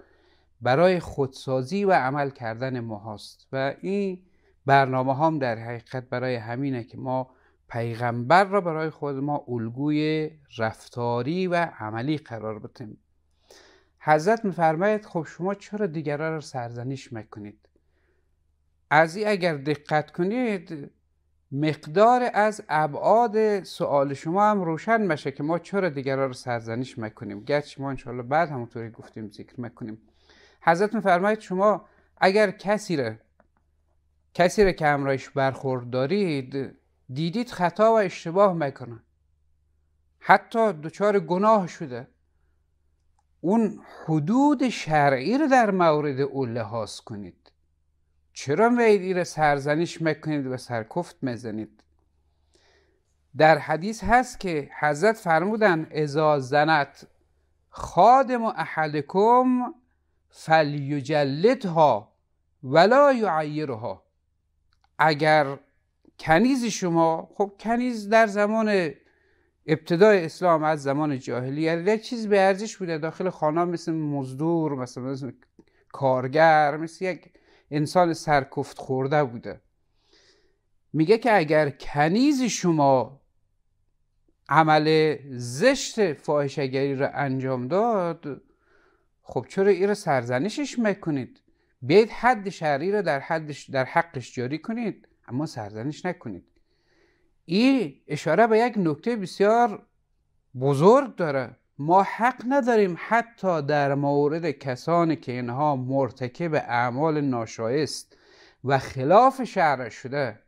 برای خودسازی و عمل کردن ما و این برنامه هم در حقیقت برای همینه که ما پیغمبر را برای خود ما الگوی رفتاری و عملی قرار بدیم حضرت میفرماید خب شما چرا دیگران را سرزنش میکنید از اگر دقت کنید مقدار از ابعاد سوال شما هم روشن بشه که ما چرا دیگران رو سرزنش میکنیم گرچه ما انشاءالله بعد همونطوری گفتیم ذکر میکنیم حضرت میفرماید شما اگر کسی را کسی را که امرایش برخورد دارید دیدید خطا و اشتباه میکنه حتی دچار گناه شده اون حدود شرعی رو در مورد او لحاظ کنید چرا ویدی را سرزنش میکنید و سرکفت میزنید در حدیث هست که حضرت فرمودن ازا زنت خادم احدکم فلیجلدها ولا یعیرها اگر کنیز شما خب کنیز در زمان ابتدای اسلام از زمان جاهلیت یک یعنی چیز به ارزش بوده داخل خانه مثل مزدور مثل, مثل کارگر مثل یک انسان سرکفت خورده بوده میگه که اگر کنیز شما عمل زشت فاحشگری را انجام داد خب چرا ای را سرزنشش میکنید بیاید حد شرعی را در, حدش در حقش جاری کنید اما سرزنش نکنید این اشاره به یک نکته بسیار بزرگ داره ما حق نداریم حتی در مورد کسانی که اینها مرتکب اعمال ناشایست و خلاف شرع شده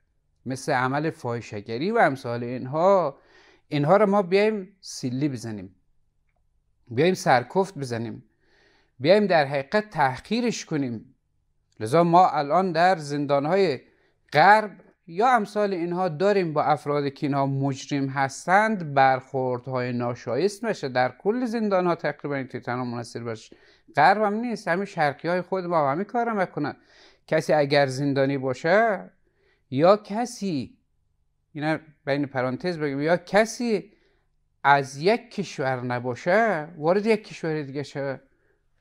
مثل عمل فاحشگری و امثال اینها اینها رو ما بیایم سیلی بزنیم بیایم سرکفت بزنیم بیایم در حقیقت تحقیرش کنیم لذا ما الان در زندانهای غرب یا امثال اینها داریم با افرادی که اینها مجرم هستند برخوردهای ناشایست میشه در کل زندان ها تقریبا این تیتان ها باشه غرب هم نیست همین شرقی های خود با همین کار میکنن کسی اگر زندانی باشه یا کسی اینا بین پرانتز بگم یا کسی از یک کشور نباشه وارد یک کشور دیگه شه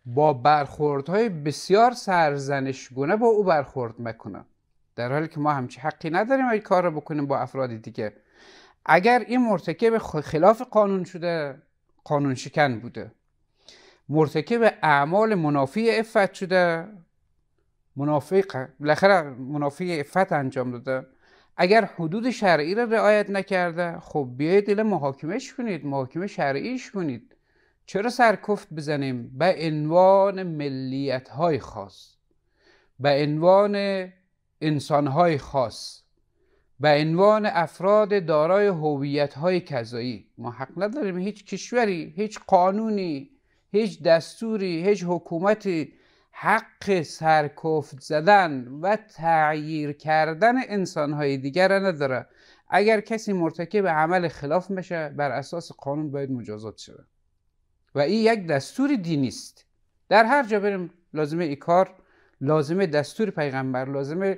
با برخوردهای بسیار سرزنشگونه با او برخورد میکنه در حالی که ما همچی حقی نداریم این کار رو بکنیم با افراد دیگه اگر این مرتکب خلاف قانون شده قانون شکن بوده مرتکب اعمال منافی افت شده منافی بالاخره منافی افت انجام داده اگر حدود شرعی را رعایت نکرده خب بیایید دل محاکمهش کنید محاکمه شرعیش کنید چرا سرکفت بزنیم به عنوان ملیت های خاص به عنوان انسانهای خاص به عنوان افراد دارای هویت‌های کذایی ما حق نداریم هیچ کشوری هیچ قانونی هیچ دستوری هیچ حکومتی حق سرکفت زدن و تغییر کردن انسانهای دیگر را نداره اگر کسی مرتکب عمل خلاف میشه بر اساس قانون باید مجازات شود و این یک دستور دینی است در هر جا بریم لازمه ای کار لازمه دستور پیغمبر لازمه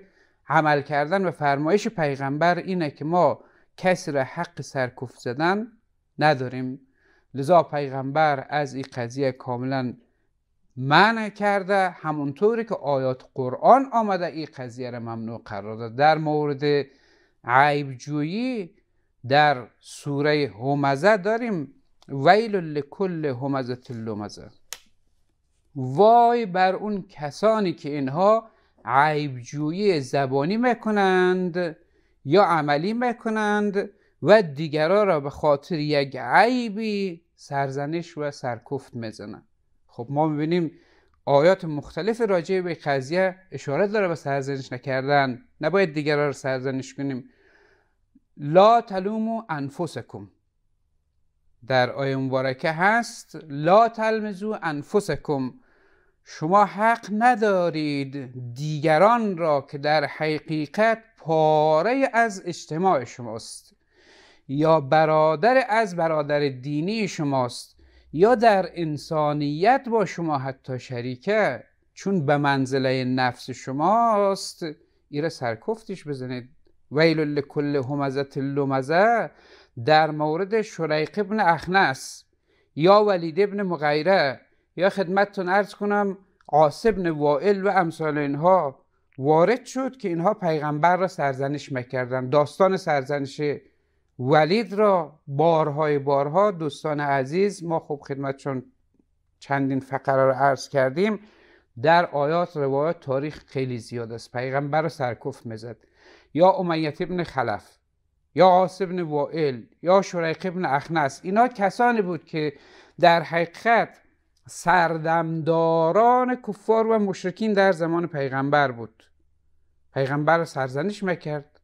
عمل کردن و فرمایش پیغمبر اینه که ما کسی را حق سرکوف زدن نداریم لذا پیغمبر از این قضیه کاملا منع کرده همونطوری که آیات قرآن آمده این قضیه را ممنوع قرار داده در مورد عیبجویی در سوره همزه داریم ویل لکل همزه لمزه وای بر اون کسانی که اینها عیبجویی زبانی میکنند یا عملی میکنند و دیگران را به خاطر یک عیبی سرزنش و سرکفت میزنند خب ما میبینیم آیات مختلف راجع به قضیه اشاره داره به سرزنش نکردن نباید دیگران را سرزنش کنیم لا تلومو انفسکم در آیه مبارکه هست لا تلمزو انفسکم شما حق ندارید دیگران را که در حقیقت پاره از اجتماع شماست یا برادر از برادر دینی شماست یا در انسانیت با شما حتی شریکه چون به منزله نفس شماست ایره سرکفتش بزنید ویل لکل همزت لمزه در مورد شریق ابن اخنس یا ولید ابن مغیره یا خدمتتون ارز کنم عاصب وائل و امثال اینها وارد شد که اینها پیغمبر را سرزنش میکردن داستان سرزنش ولید را بارهای بارها دوستان عزیز ما خب خدمت چون چندین فقره را عرض کردیم در آیات روایات تاریخ خیلی زیاد است پیغمبر را سرکف میزد یا امیت ابن خلف یا عاص ابن وائل یا شریق ابن اخنس اینا کسانی بود که در حقیقت سردمداران کفار و مشرکین در زمان پیغمبر بود پیغمبر سرزنش میکرد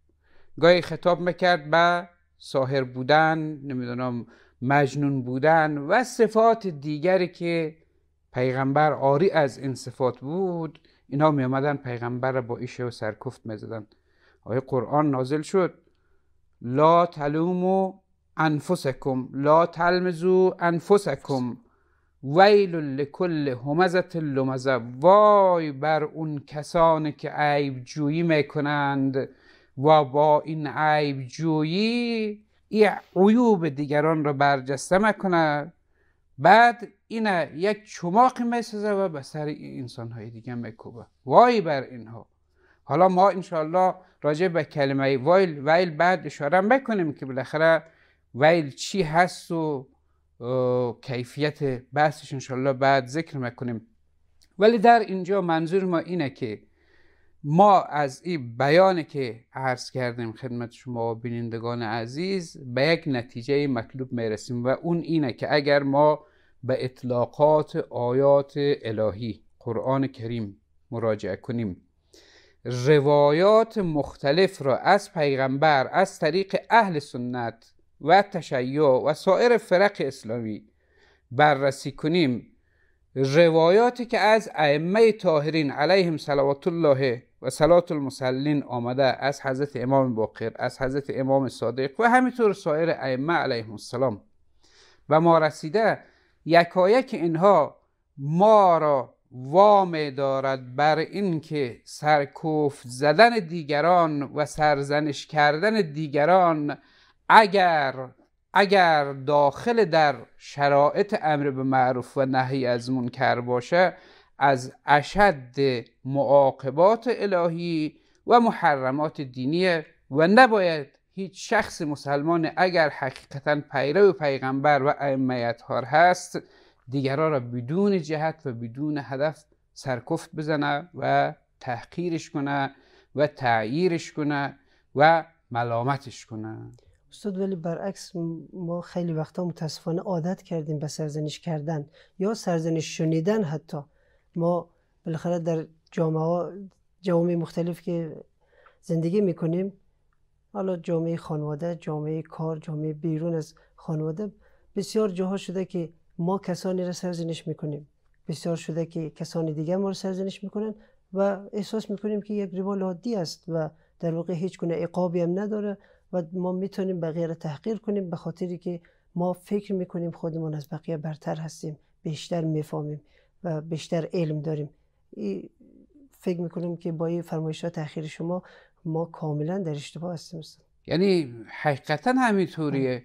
گاهی خطاب میکرد به ساهر بودن نمیدونم مجنون بودن و صفات دیگری که پیغمبر آری از این صفات بود اینا می پیغمبر با ایشه و سرکفت میزدن زدن قرآن نازل شد لا تلومو انفسکم لا تلمزو انفسکم ویل لکل همزت لمزه وای بر اون کسانی که عیب جویی میکنند و با این عیب جویی این عیوب دیگران را برجسته میکنه بعد این یک چماق میسازه و به سر انسان های دیگه میکوبه وای بر اینها حالا ما انشالله راجع به کلمه ویل ویل بعد اشاره میکنیم که بالاخره ویل چی هست و کیفیت بحثش انشالله بعد ذکر میکنیم ولی در اینجا منظور ما اینه که ما از این بیان که عرض کردیم خدمت شما بینندگان عزیز به یک نتیجه مطلوب میرسیم و اون اینه که اگر ما به اطلاقات آیات الهی قرآن کریم مراجعه کنیم روایات مختلف را از پیغمبر از طریق اهل سنت و تشیع و سایر فرق اسلامی بررسی کنیم روایاتی که از ائمه طاهرین علیهم صلوات الله و صلات المسلین آمده از حضرت امام باقر از حضرت امام صادق و همینطور سایر ائمه علیهم السلام و ما رسیده یکایک اینها ما را وام دارد بر اینکه سرکوف زدن دیگران و سرزنش کردن دیگران اگر اگر داخل در شرایط امر به معروف و نهی از منکر باشه از اشد معاقبات الهی و محرمات دینیه و نباید هیچ شخص مسلمان اگر حقیقتا پیرو پیغمبر و ائمه هست دیگرها را بدون جهت و بدون هدف سرکفت بزنه و تحقیرش کنه و تعییرش کنه و ملامتش کنه استاد ولی برعکس ما خیلی وقتا متاسفانه عادت کردیم به سرزنش کردن یا سرزنش شنیدن حتی ما بالاخره در جامعه جامعه مختلف که زندگی میکنیم حالا جامعه خانواده جامعه کار جامعه بیرون از خانواده بسیار جاها شده که ما کسانی را سرزنش میکنیم بسیار شده که کسانی دیگه ما را سرزنش میکنن و احساس میکنیم که یک روال عادی است و در واقع هیچ گونه عقابی هم نداره و ما میتونیم بقیه را تحقیر کنیم به خاطری که ما فکر میکنیم خودمون از بقیه برتر هستیم بیشتر میفهمیم و بیشتر علم داریم فکر میکنم که با این فرمایش ها تاخیر شما ما کاملا در اشتباه هستیم یعنی حقیقتا همینطوریه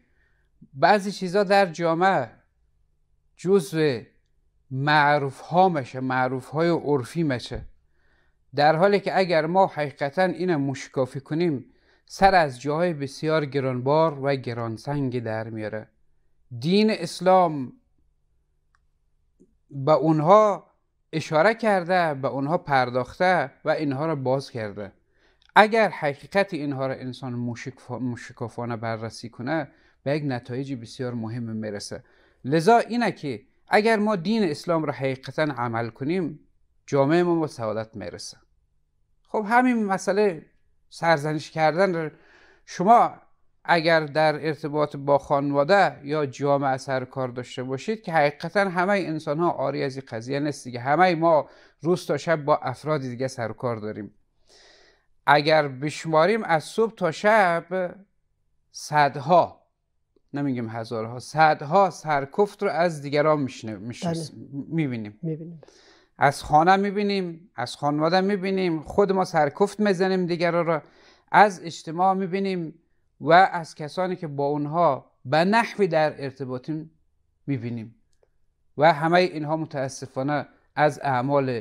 بعضی چیزها در جامعه جزو معروف ها میشه معروف های عرفی میشه در حالی که اگر ما حقیقتا این مشکافی کنیم سر از جاهای بسیار گرانبار و گرانسنگ در میاره دین اسلام به اونها اشاره کرده به اونها پرداخته و اینها را باز کرده اگر حقیقت اینها را انسان مشکافانه بررسی کنه به یک نتایج بسیار مهم میرسه لذا اینه که اگر ما دین اسلام را حقیقتا عمل کنیم جامعه ما به سعادت میرسه خب همین مسئله سرزنش کردن شما اگر در ارتباط با خانواده یا جامعه اثر کار داشته باشید که حقیقتا همه انسان ها آری از این قضیه نیست دیگه همه ما روز تا شب با افراد دیگه سر کار داریم اگر بشماریم از صبح تا شب صدها نمیگیم هزارها صدها سرکفت رو از دیگران میبینیم بله. می از خانه میبینیم از خانواده میبینیم خود ما سرکفت میزنیم دیگر را از اجتماع میبینیم و از کسانی که با اونها به نحوی در ارتباطیم میبینیم و همه اینها متاسفانه از اعمال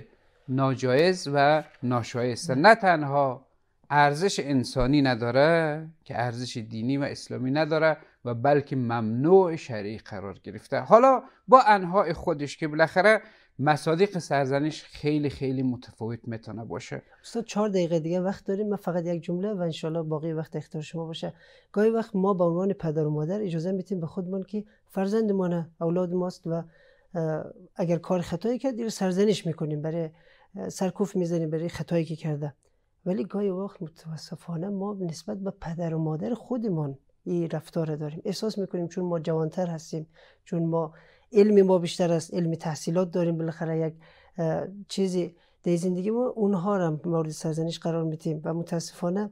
ناجایز و ناشایسته نه تنها ارزش انسانی نداره که ارزش دینی و اسلامی نداره و بلکه ممنوع شرعی قرار گرفته حالا با انهای خودش که بالاخره مصادیق سرزنش خیلی خیلی متفاوت میتونه باشه استاد چهار دقیقه دیگه وقت داریم من فقط یک جمله و انشالله باقی وقت اختیار شما باشه گاهی وقت ما به عنوان پدر و مادر اجازه میتیم به خودمون که فرزند ما اولاد ماست و اگر کار خطایی کرد رو سرزنش میکنیم برای سرکوف میزنیم برای خطایی که کرده ولی گاهی وقت متاسفانه ما نسبت به پدر و مادر خودمان این رفتار داریم احساس میکنیم چون ما جوانتر هستیم چون ما علم ما بیشتر است علم تحصیلات داریم بالاخره یک چیزی در زندگی ما اونها را مورد سرزنش قرار میتیم و متاسفانه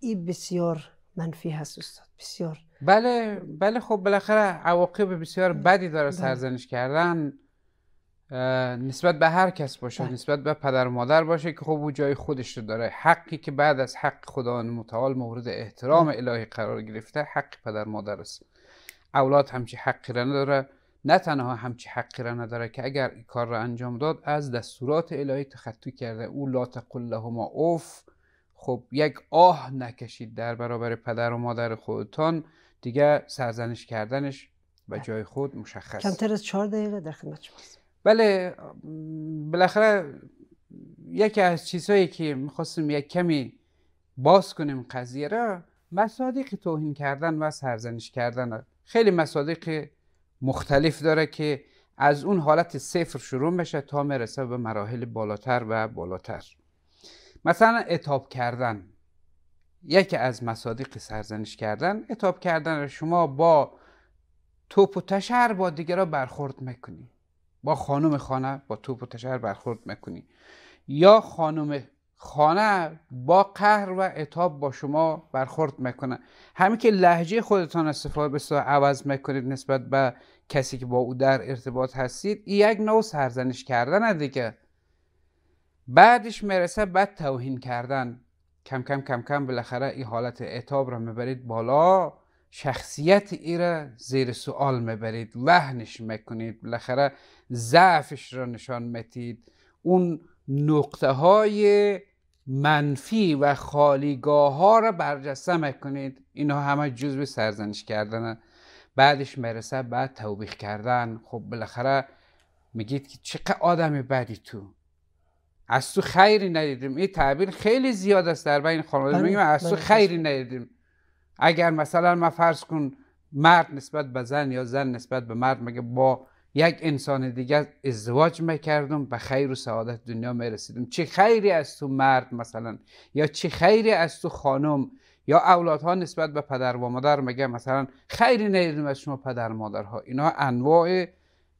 این بسیار منفی هست استاد بسیار بله بله خب بالاخره عواقب بسیار بله، بدی داره بله. سرزنش کردن نسبت به هر کس باشه بله. نسبت به پدر مادر باشه که خب او جای خودش رو داره حقی که بعد از حق خدا متعال مورد احترام بله. الهی قرار گرفته حق پدر مادر است اولاد همچی حقی را نداره نه تنها همچی حقی را نداره که اگر این کار را انجام داد از دستورات الهی تخطی کرده او لا تقل لهما اوف خب یک آه نکشید در برابر پدر و مادر خودتان دیگه سرزنش کردنش و بله. جای خود مشخص کمتر از چهار دقیقه در خدمت بله بالاخره یکی از چیزهایی که میخواستیم یک کمی باز کنیم قضیه را مصادیق توهین کردن و سرزنش کردن خیلی مصادیق مختلف داره که از اون حالت صفر شروع میشه تا میرسه به مراحل بالاتر و بالاتر مثلا اتاب کردن یکی از مصادیق سرزنش کردن اتاب کردن شما با توپ و تشر با دیگرها برخورد میکنی با خانم خانه با توپ و تشر برخورد میکنی یا خانم خانه با قهر و اتاب با شما برخورد میکنه همین که لحجه خودتان استفاده بسیار عوض میکنید نسبت به کسی که با او در ارتباط هستید این یک نوع سرزنش کردن دیگه بعدش میرسه بعد توهین کردن کم کم کم کم بالاخره این حالت اتاب را میبرید بالا شخصیت ای را زیر سوال میبرید وحنش میکنید بالاخره ضعفش را نشان میدید. اون نقطه های منفی و خالیگاه ها را برجسته میکنید اینها همه جزء سرزنش کردن بعدش میرسه بعد توبیخ کردن خب بالاخره میگید که چقدر آدم بدی تو از تو خیری ندیدیم این تعبیر خیلی زیاد است در بین خانواده بله، میگیم از تو بله، خیری بله. ندیدیم اگر مثلا ما فرض کن مرد نسبت به زن یا زن نسبت به مرد مگه با یک انسان دیگه ازدواج میکردم به خیر و سعادت دنیا میرسیدم چه خیری از تو مرد مثلا یا چه خیری از تو خانم یا اولادها نسبت به پدر و مادر مگه مثلا خیری نیدیم از شما پدر مادرها اینا انواع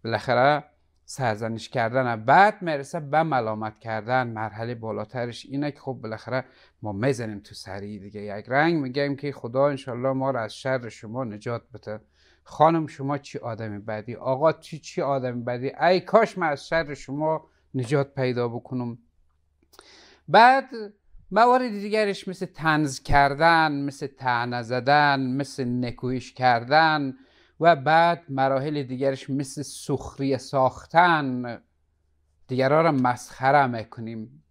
بالاخره سرزنش کردن بعد میرسه به ملامت کردن مرحله بالاترش اینه که خب بالاخره ما میزنیم تو سری دیگه یک رنگ میگیم که خدا انشالله ما را از شر شما نجات بده خانم شما چی آدم بدی آقا چی چی آدم بدی ای کاش من از شر شما نجات پیدا بکنم بعد موارد دیگرش مثل تنز کردن مثل تعنه زدن مثل نکویش کردن و بعد مراحل دیگرش مثل سخری ساختن دیگرها را مسخره میکنیم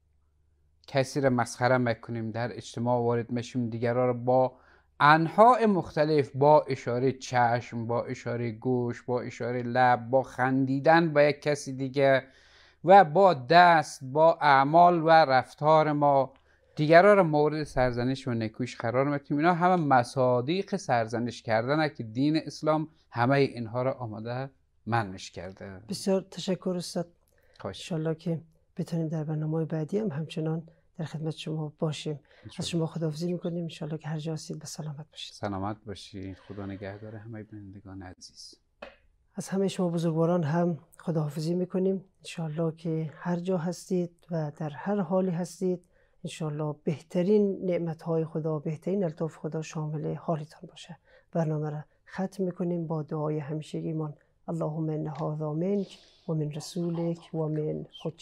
کسی را مسخره میکنیم در اجتماع وارد میشیم دیگرها را با انهای مختلف با اشاره چشم با اشاره گوش با اشاره لب با خندیدن با یک کسی دیگه و با دست با اعمال و رفتار ما دیگران را مورد سرزنش و نکوش قرار میتیم اینا همه مصادیق سرزنش کردن که دین اسلام همه اینها را آماده منش کرده بسیار تشکر استاد که بتونیم در برنامه بعدی هم همچنان در خدمت شما باشیم از شما خداحافظی میکنیم انشاءالله که هر جا هستید به سلامت باشید سلامت باشید خدا نگهدار همه بینندگان عزیز از همه شما بزرگواران هم خداحافظی میکنیم انشاءالله که هر جا هستید و در هر حالی هستید انشاءالله بهترین نعمت های خدا بهترین الطاف خدا شامل حالتان باشه برنامه را ختم میکنیم با دعای همیشه ایمان اللهم ان هذا منک ومن رسولک ومن حجتک